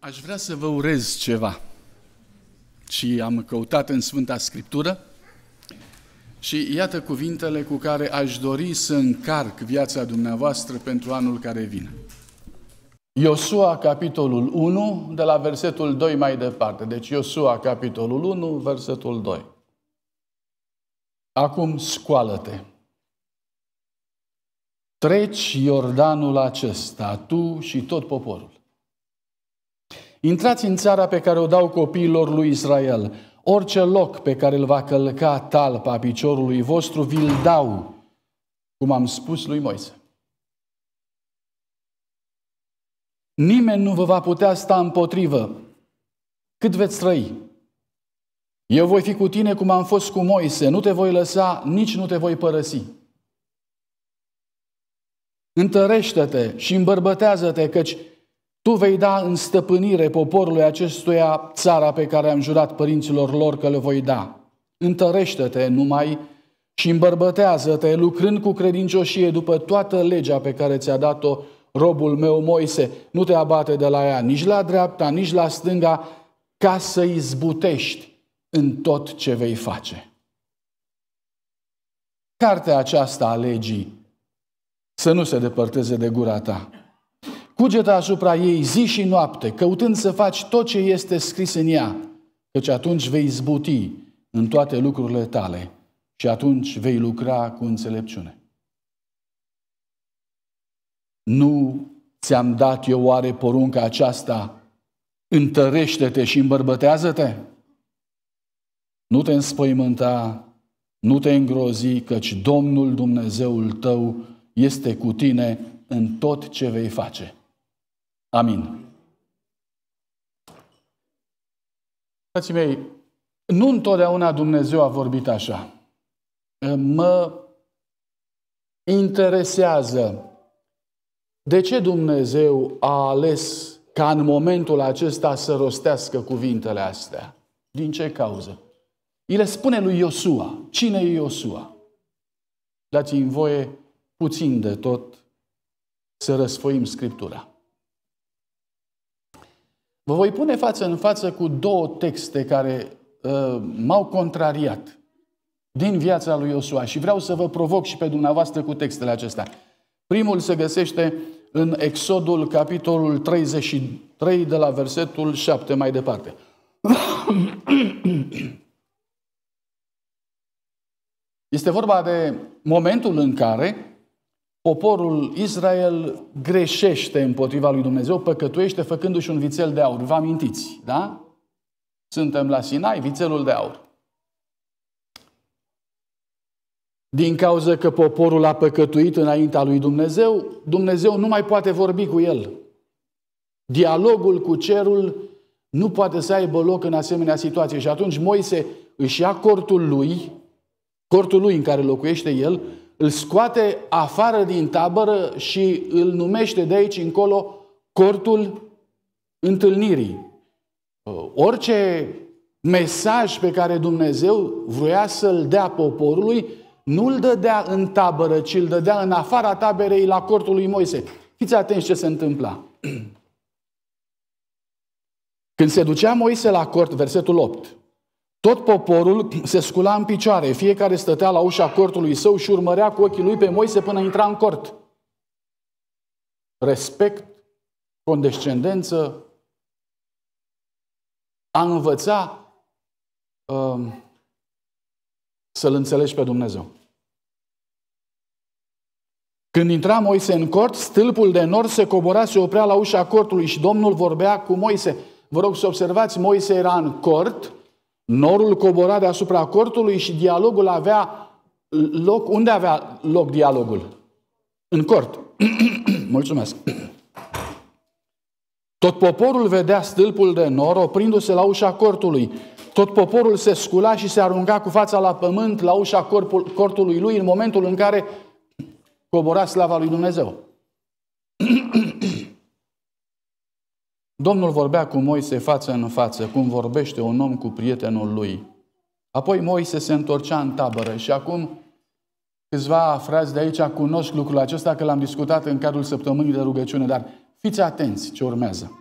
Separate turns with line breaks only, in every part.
Aș vrea să vă urez ceva. Și am căutat în Sfânta Scriptură și iată cuvintele cu care aș dori să încarc viața dumneavoastră pentru anul care vine. Iosua, capitolul 1, de la versetul 2 mai departe. Deci Iosua, capitolul 1, versetul 2. Acum scoală-te. Treci Iordanul acesta, tu și tot poporul Intrați în țara pe care o dau copiilor lui Israel. Orice loc pe care îl va călca talpa piciorului vostru, vi-l dau, cum am spus lui Moise. Nimeni nu vă va putea sta împotrivă cât veți trăi. Eu voi fi cu tine cum am fost cu Moise, nu te voi lăsa, nici nu te voi părăsi. Întărește-te și îmbărbătează-te, căci tu vei da în stăpânire poporului acestuia țara pe care am jurat părinților lor că le voi da. Întărește-te numai și îmbărbătează-te, lucrând cu credincioșie după toată legea pe care ți-a dat-o robul meu Moise. Nu te abate de la ea nici la dreapta, nici la stânga, ca să izbutești în tot ce vei face. Cartea aceasta a legii să nu se depărteze de gura ta. Cugeta asupra ei zi și noapte, căutând să faci tot ce este scris în ea, căci atunci vei zbuti în toate lucrurile tale și atunci vei lucra cu înțelepciune. Nu ți-am dat eu oare porunca aceasta, întărește-te și îmbărbătează-te? Nu te înspăimânta, nu te îngrozi, căci Domnul Dumnezeul tău este cu tine în tot ce vei face. Amin. Frații mei, nu întotdeauna Dumnezeu a vorbit așa. Mă interesează de ce Dumnezeu a ales ca în momentul acesta să rostească cuvintele astea. Din ce cauză? Îi le spune lui Iosua. Cine e Iosua? Dați-mi voie puțin de tot să răsfoim Scriptura. Vă voi pune față în față cu două texte care uh, m-au contrariat din viața lui Iosua și vreau să vă provoc și pe dumneavoastră cu textele acestea. Primul se găsește în Exodul, capitolul 33, de la versetul 7 mai departe. Este vorba de momentul în care Poporul Israel greșește împotriva lui Dumnezeu, păcătuiește făcându-și un vițel de aur. Vă amintiți, da? Suntem la Sinai, vițelul de aur. Din cauza că poporul a păcătuit înaintea lui Dumnezeu, Dumnezeu nu mai poate vorbi cu el. Dialogul cu cerul nu poate să aibă loc în asemenea situație. Și atunci Moise își ia cortul lui, cortul lui în care locuiește el, îl scoate afară din tabără și îl numește de aici încolo cortul întâlnirii. Uh, orice mesaj pe care Dumnezeu vroia să-l dea poporului, nu îl dădea în tabără, ci îl dădea în afara taberei la cortul lui Moise. Fiți atenți ce se întâmpla. Când se ducea Moise la cort, versetul 8, tot poporul se scula în picioare, fiecare stătea la ușa cortului său și urmărea cu ochii lui pe Moise până intra în cort. Respect, condescendență, a învăța um, să-L înțelegi pe Dumnezeu. Când intra Moise în cort, stâlpul de nor se cobora, se oprea la ușa cortului și Domnul vorbea cu Moise. Vă rog să observați, Moise era în cort, Norul cobora deasupra cortului și dialogul avea loc. Unde avea loc dialogul? În cort. Mulțumesc. Tot poporul vedea stâlpul de nor oprindu-se la ușa cortului. Tot poporul se scula și se arunca cu fața la pământ la ușa corpul, cortului lui în momentul în care cobora slava lui Dumnezeu. Domnul vorbea cu Moise față în față, cum vorbește un om cu prietenul lui. Apoi Moise se întorcea în tabără și acum câțiva frați de aici cunosc lucrul acesta că l-am discutat în cadrul săptămânii de rugăciune, dar fiți atenți ce urmează.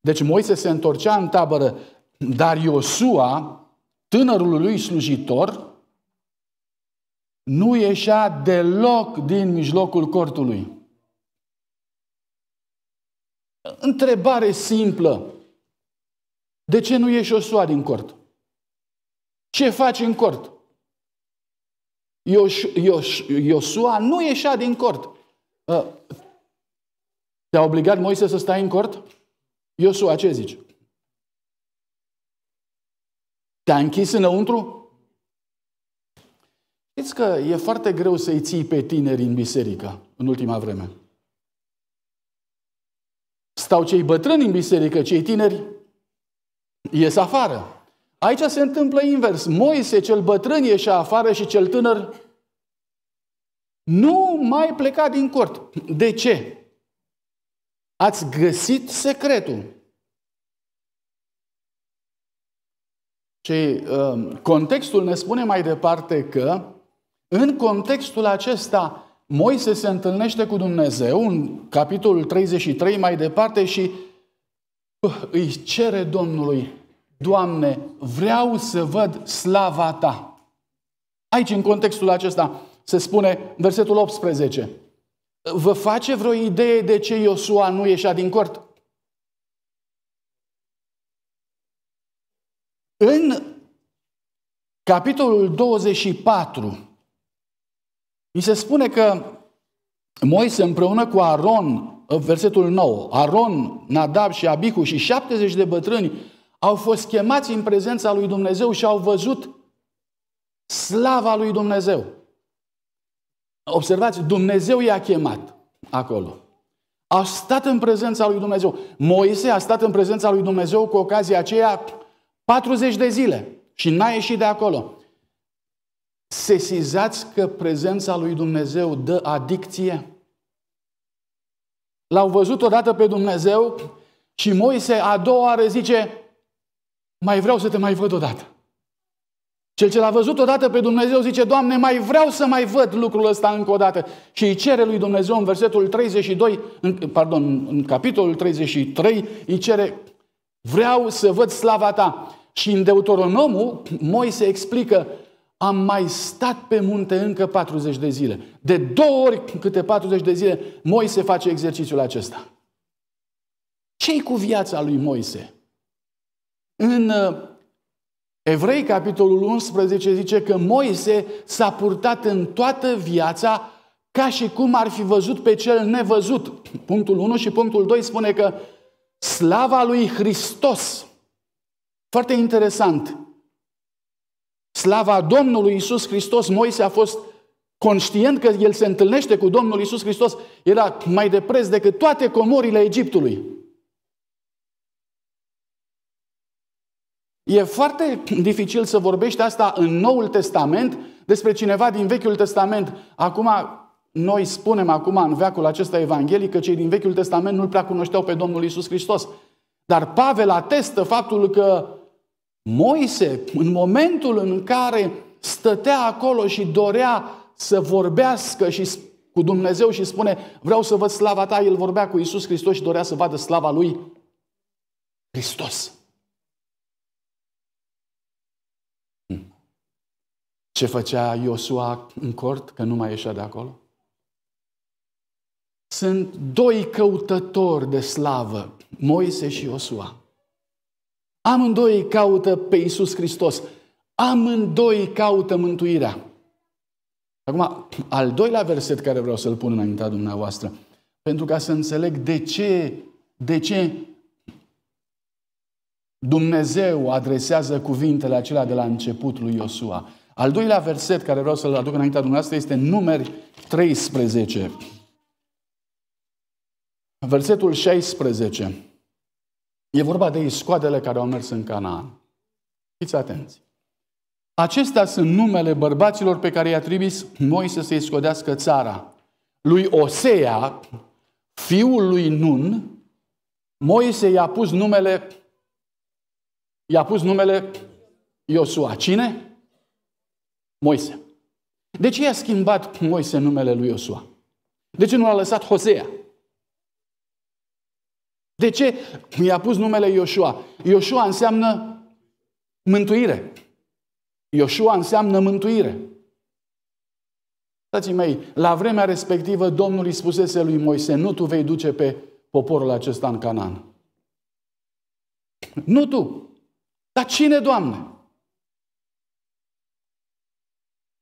Deci Moise se întorcea în tabără, dar Iosua, tânărul lui slujitor, nu ieșea deloc din mijlocul cortului. Întrebare simplă. De ce nu ieși o soare din cort? Ce faci în cort? Ioș, Ioș, Iosua nu ieșea din cort. Uh, te-a obligat Moise să stai în cort? Iosua, ce zici? Te-a închis înăuntru? Știți că e foarte greu să-i ții pe tineri în biserică în ultima vreme. Stau cei bătrâni în biserică, cei tineri ies afară. Aici se întâmplă invers. Moise, cel bătrân, ieșe afară și cel tânăr nu mai pleca din cort. De ce? Ați găsit secretul. Și uh, contextul ne spune mai departe că în contextul acesta Moise se întâlnește cu Dumnezeu în capitolul 33 mai departe și uh, îi cere Domnului, Doamne, vreau să văd slava Ta. Aici, în contextul acesta, se spune versetul 18. Vă face vreo idee de ce Iosua nu ieșea din cort? În capitolul 24, mi se spune că Moise împreună cu Aron, în versetul 9, Aron, Nadab și Abihu și 70 de bătrâni au fost chemați în prezența lui Dumnezeu și au văzut slava lui Dumnezeu. Observați, Dumnezeu i-a chemat acolo. A stat în prezența lui Dumnezeu. Moise a stat în prezența lui Dumnezeu cu ocazia aceea 40 de zile și n-a ieșit de acolo. Sesizați că prezența lui Dumnezeu dă adicție? L-au văzut odată pe Dumnezeu și Moise a doua oară zice, mai vreau să te mai văd odată. Cel ce l-a văzut odată pe Dumnezeu zice, Doamne, mai vreau să mai văd lucrul ăsta încă o dată. Și îi cere lui Dumnezeu în versetul 32, în, pardon, în capitolul 33, îi cere, vreau să văd slava ta. Și în Deuteronomul, Moise explică, am mai stat pe munte încă 40 de zile. De două ori câte 40 de zile, Moise face exercițiul acesta. ce cu viața lui Moise? În uh, Evrei, capitolul 11, zice că Moise s-a purtat în toată viața ca și cum ar fi văzut pe cel nevăzut. Punctul 1 și punctul 2 spune că slava lui Hristos. Foarte interesant. Slava Domnului Isus Hristos, Moise a fost conștient că el se întâlnește cu Domnul Isus Hristos, era mai de preț decât toate comorile Egiptului. E foarte dificil să vorbești asta în Noul Testament despre cineva din Vechiul Testament. Acum, noi spunem acum în veacul acesta evanghelic că cei din Vechiul Testament nu-L prea cunoșteau pe Domnul Isus Hristos. Dar Pavel atestă faptul că Moise, în momentul în care stătea acolo și dorea să vorbească și cu Dumnezeu și spune vreau să văd slava ta, el vorbea cu Isus Hristos și dorea să vadă slava lui Hristos. Hmm. Ce făcea Iosua în cort, că nu mai ieșea de acolo? Sunt doi căutători de slavă, Moise și Iosua. Amândoi caută pe Iisus Hristos. Amândoi caută mântuirea. Acum, al doilea verset care vreau să-l pun înaintea dumneavoastră, pentru ca să înțeleg de ce, de ce Dumnezeu adresează cuvintele acelea de la începutul lui Iosua. Al doilea verset care vreau să-l aduc înaintea dumneavoastră este numeri 13. Versetul 16. E vorba de iscoadele care au mers în Canaan. Fiți atenți. Acestea sunt numele bărbaților pe care i-a trimis Moise să-i scodească țara. Lui Osea, fiul lui Nun, Moise i-a pus numele i-a pus numele Iosua. Cine? Moise. De ce i-a schimbat Moise numele lui Iosua? De ce nu l-a lăsat Hosea? De ce i-a pus numele Iosua? Iosua înseamnă mântuire. Iosua înseamnă mântuire. Stații mei, la vremea respectivă Domnul îi spusese lui Moise, nu tu vei duce pe poporul acesta în Canaan. Nu tu. Dar cine, Doamne?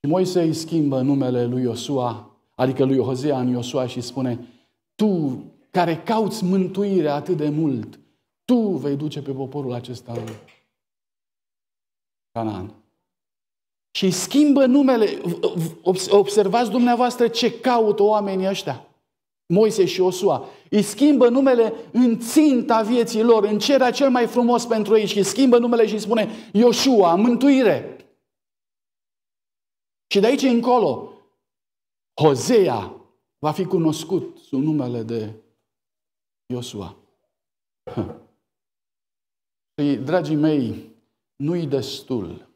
Și Moise îi schimbă numele lui Iosua, adică lui Hozea în Iosua și spune, tu care cauți mântuirea atât de mult, tu vei duce pe poporul acesta în Canaan. Și schimbă numele. Observați dumneavoastră ce caută oamenii ăștia. Moise și Osua. Îi schimbă numele în ținta vieții lor, în cerea cel mai frumos pentru ei și îi schimbă numele și îi spune Iosua, mântuire. Și de aici încolo, Hosea va fi cunoscut sub numele de Iosua. Și, păi, dragii mei, nu-i destul.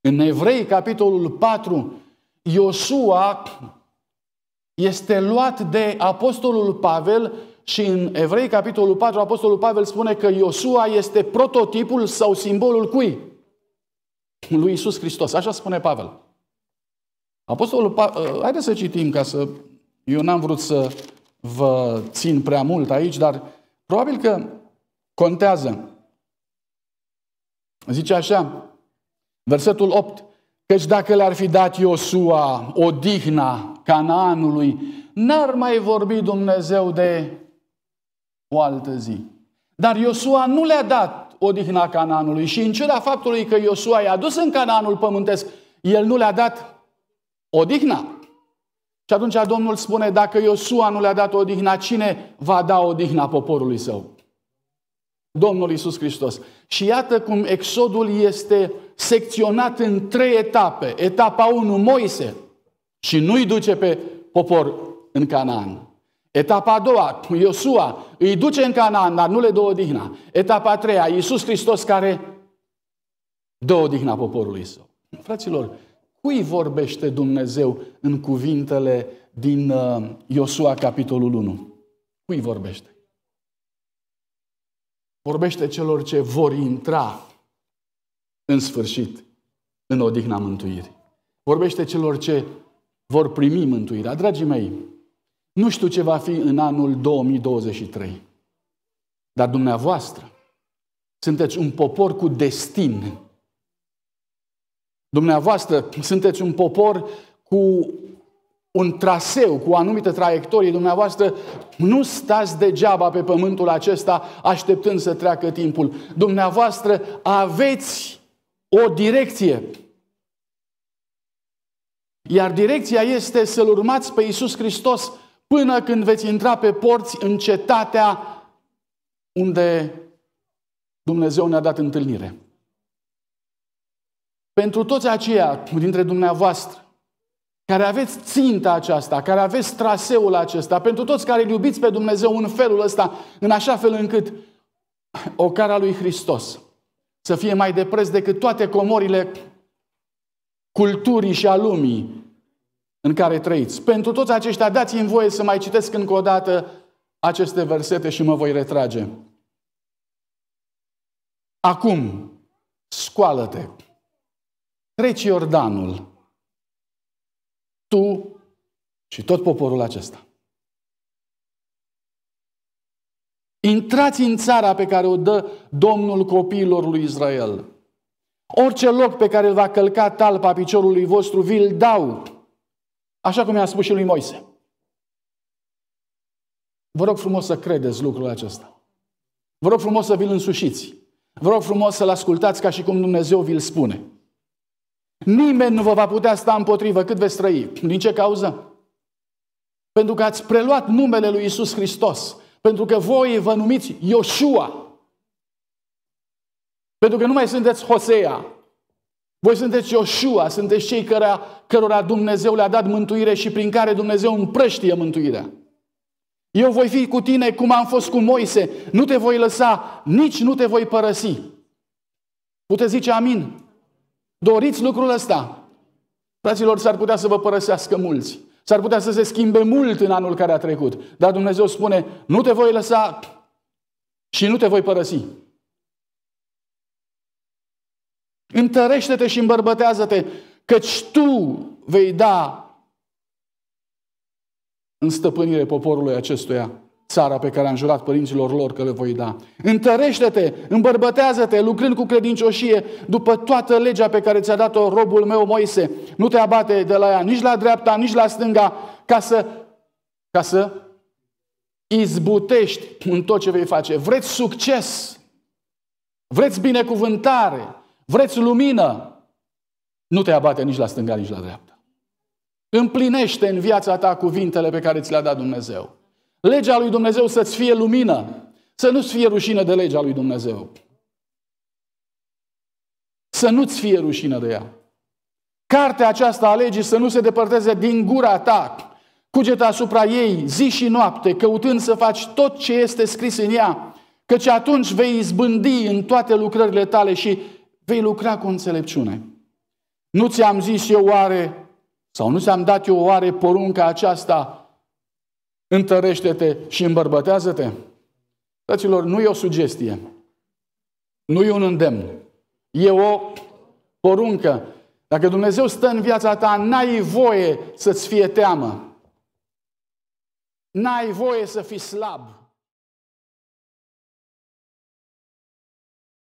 În Evrei, capitolul 4, Iosua este luat de Apostolul Pavel și în Evrei, capitolul 4, Apostolul Pavel spune că Iosua este prototipul sau simbolul cui? Lui Isus Hristos. Așa spune Pavel. Apostolul Pavel, ă, haideți să citim ca să... Eu n-am vrut să vă țin prea mult aici, dar probabil că contează. Zice așa, versetul 8, căci dacă le-ar fi dat Iosua odihna Canaanului, n-ar mai vorbi Dumnezeu de o altă zi. Dar Iosua nu le-a dat odihna Canaanului și în ciuda faptului că Iosua i-a dus în Canaanul pământesc, el nu le-a dat odihna. Și atunci Domnul spune, dacă Iosua nu le-a dat odihna, cine va da odihna poporului său? Domnul Iisus Hristos. Și iată cum exodul este secționat în trei etape. Etapa 1, Moise. Și nu-i duce pe popor în Canaan. Etapa a doua, Iosua, îi duce în Canaan, dar nu le dă odihna. Etapa a treia, Iisus Hristos care dă odihna poporului său. Fraților, Cui vorbește Dumnezeu în cuvintele din uh, Iosua, capitolul 1? Cui vorbește? Vorbește celor ce vor intra în sfârșit în odihna mântuirii. Vorbește celor ce vor primi mântuirea. Dragii mei, nu știu ce va fi în anul 2023, dar dumneavoastră sunteți un popor cu destin Dumneavoastră sunteți un popor cu un traseu, cu o anumită traiectorie. Dumneavoastră nu stați degeaba pe pământul acesta așteptând să treacă timpul. Dumneavoastră aveți o direcție. Iar direcția este să-L urmați pe Iisus Hristos până când veți intra pe porți în cetatea unde Dumnezeu ne-a dat întâlnire pentru toți aceia dintre dumneavoastră care aveți ținta aceasta, care aveți traseul acesta, pentru toți care îl iubiți pe Dumnezeu în felul ăsta, în așa fel încât o cara lui Hristos să fie mai de preț decât toate comorile culturii și a lumii în care trăiți. Pentru toți aceștia dați-mi voie să mai citesc încă o dată aceste versete și mă voi retrage. Acum, scoală-te treci Iordanul, tu și tot poporul acesta. Intrați în țara pe care o dă Domnul copiilor lui Israel. Orice loc pe care îl va călca talpa piciorului vostru, vi-l dau. Așa cum i-a spus și lui Moise. Vă rog frumos să credeți lucrul acesta. Vă rog frumos să vi-l însușiți. Vă rog frumos să-l ascultați ca și cum Dumnezeu vi-l spune. Nimeni nu vă va putea sta împotrivă cât veți trăi. Din ce cauză? Pentru că ați preluat numele lui Isus Hristos. Pentru că voi vă numiți Iosua. Pentru că nu mai sunteți Hosea. Voi sunteți Iosua, sunteți cei cărea, cărora Dumnezeu le-a dat mântuire și prin care Dumnezeu împrăștie mântuirea. Eu voi fi cu tine cum am fost cu Moise, nu te voi lăsa, nici nu te voi părăsi. Puteți zice amin? Doriți lucrul ăsta? Fraților, s-ar putea să vă părăsească mulți. S-ar putea să se schimbe mult în anul care a trecut. Dar Dumnezeu spune, nu te voi lăsa și nu te voi părăsi. Întărește-te și îmbărbătează-te, căci tu vei da în stăpânire poporului acestuia țara pe care am jurat părinților lor că le voi da. Întărește-te, îmbărbătează-te, lucrând cu credincioșie după toată legea pe care ți-a dat-o robul meu Moise. Nu te abate de la ea nici la dreapta, nici la stânga, ca să, ca să izbutești în tot ce vei face. Vreți succes, vreți binecuvântare, vreți lumină, nu te abate nici la stânga, nici la dreapta. Împlinește în viața ta cuvintele pe care ți le-a dat Dumnezeu. Legea lui Dumnezeu să-ți fie lumină, să nu-ți fie rușină de legea lui Dumnezeu. Să nu-ți fie rușină de ea. Cartea aceasta a legii să nu se depărteze din gura ta. Cugeta asupra ei zi și noapte, căutând să faci tot ce este scris în ea, căci atunci vei izbândi în toate lucrările tale și vei lucra cu înțelepciune. Nu ți-am zis eu oare, sau nu ți-am dat eu oare porunca aceasta întărește-te și îmbărbătează-te. Fraților, nu e o sugestie, nu e un îndemn, e o poruncă. Dacă Dumnezeu stă în viața ta, n-ai voie să-ți fie teamă. N-ai voie să fii slab.